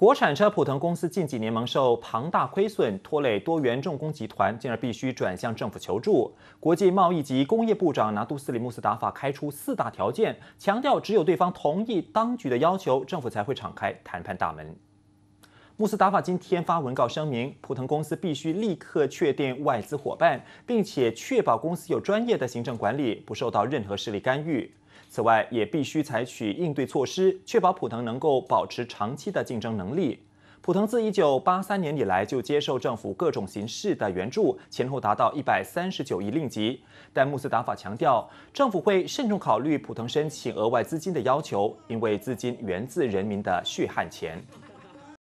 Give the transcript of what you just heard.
国产车普腾公司近几年蒙受庞大亏损，拖累多元重工集团，进而必须转向政府求助。国际贸易及工业部长拿杜斯里穆斯达法开出四大条件，强调只有对方同意当局的要求，政府才会敞开谈判大门。穆斯达法今天发文告声明，普腾公司必须立刻确定外资伙伴，并且确保公司有专业的行政管理，不受到任何势力干预。此外，也必须采取应对措施，确保普腾能够保持长期的竞争能力。普腾自1983年以来就接受政府各种形式的援助，前后达到139亿令吉。但穆斯达法强调，政府会慎重考虑普腾申请额外资金的要求，因为资金源自人民的血汗钱。